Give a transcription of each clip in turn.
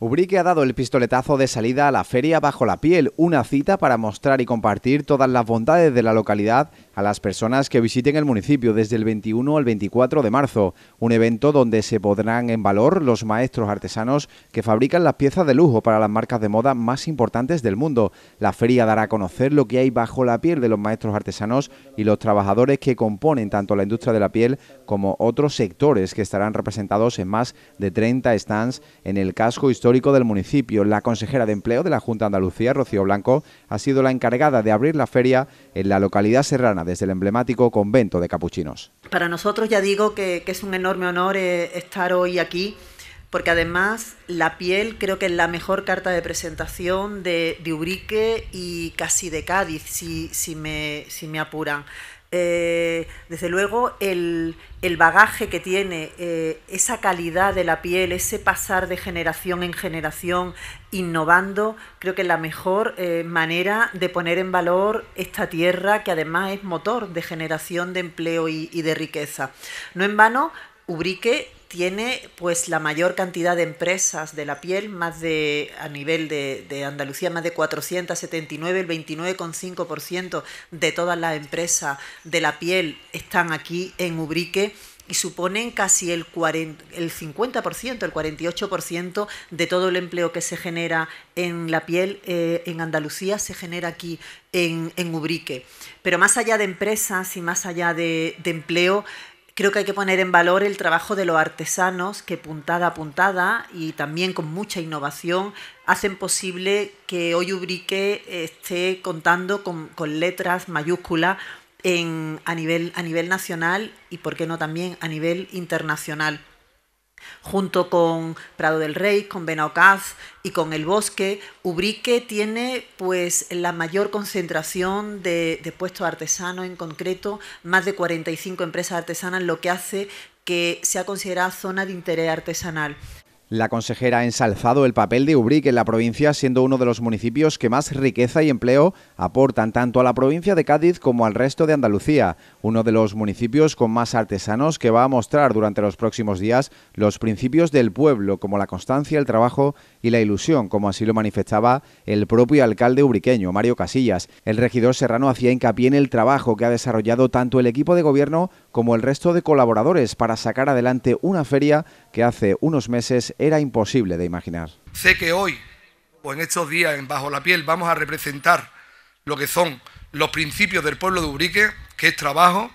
Ubrique ha dado el pistoletazo de salida a la Feria Bajo la Piel, una cita para mostrar y compartir todas las bondades de la localidad a las personas que visiten el municipio desde el 21 al 24 de marzo, un evento donde se podrán en valor los maestros artesanos que fabrican las piezas de lujo para las marcas de moda más importantes del mundo. La feria dará a conocer lo que hay bajo la piel de los maestros artesanos y los trabajadores que componen tanto la industria de la piel como otros sectores que estarán representados en más de 30 stands en el casco histórico histórico del municipio. La consejera de empleo de la Junta Andalucía, Rocío Blanco, ha sido la encargada de abrir la feria en la localidad serrana desde el emblemático convento de capuchinos. Para nosotros ya digo que, es un enorme honor eh, estar hoy aquí porque además la piel creo que es la mejor carta de presentación de, de Ubrique y casi de Cádiz, si me apuran. Eh, desde luego el, bagaje que tiene, eh, esa calidad de la piel, ese pasar de generación en generación, innovando, creo que es la mejor eh, manera de poner en valor esta tierra que además es motor de generación de empleo y, y de riqueza. No en vano, Ubrique tiene pues la mayor cantidad de empresas de la piel, más de a nivel de, Andalucía, más de 479, el 29,5% de todas las empresas de la piel están aquí en Ubrique y suponen casi el, el 50%, el 48% de todo el empleo que se genera en la piel eh, en Andalucía se genera aquí en, Ubrique. Pero más allá de empresas y más allá de empleo, creo que hay que poner en valor el trabajo de los artesanos que puntada a puntada y también con mucha innovación hacen posible que hoy Ubrique eh, esté contando con, letras mayúsculas a, nivel, a nivel nacional y, por qué no, también a nivel internacional. Junto con Prado del Rey, con Benaocaz y con El Bosque, Ubrique tiene pues la mayor concentración de, de puestos artesanos en concreto, más de 45 empresas artesanas, lo que hace que sea considerada zona de interés artesanal. La consejera ha ensalzado el papel de Ubrique en la provincia, siendo uno de los municipios que más riqueza y empleo aportan tanto a la provincia de Cádiz como al resto de Andalucía, uno de los municipios con más artesanos que va a mostrar durante los próximos días los principios del pueblo, como la constancia, el trabajo y la ilusión, como así lo manifestaba el propio alcalde ubriqueño, Mario Casillas. El regidor Serrano hacía hincapié en el trabajo que ha desarrollado tanto el equipo de gobierno como el resto de colaboradores para sacar adelante una feria que hace unos meses era imposible de imaginar. Sé que hoy o en estos días en Bajo la Piel vamos a representar lo que son los principios del pueblo de Ubrique, que es trabajo,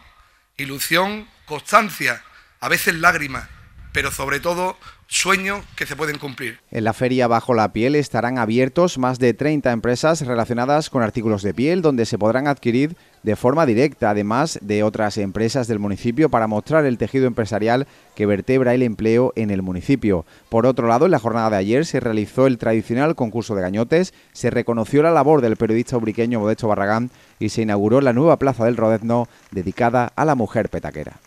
ilusión, constancia, a veces lágrimas, pero sobre todo Sueño que se pueden cumplir. En la feria Bajo la Piel estarán abiertos más de 30 empresas relacionadas con artículos de piel donde se podrán adquirir de forma directa, además de otras empresas del municipio, para mostrar el tejido empresarial que vertebra el empleo en el municipio. Por otro lado, en la jornada de ayer se realizó el tradicional concurso de gañotes, se reconoció la labor del periodista ubriqueño Modesto Barragán y se inauguró la nueva Plaza del Rodezno dedicada a la mujer petaquera.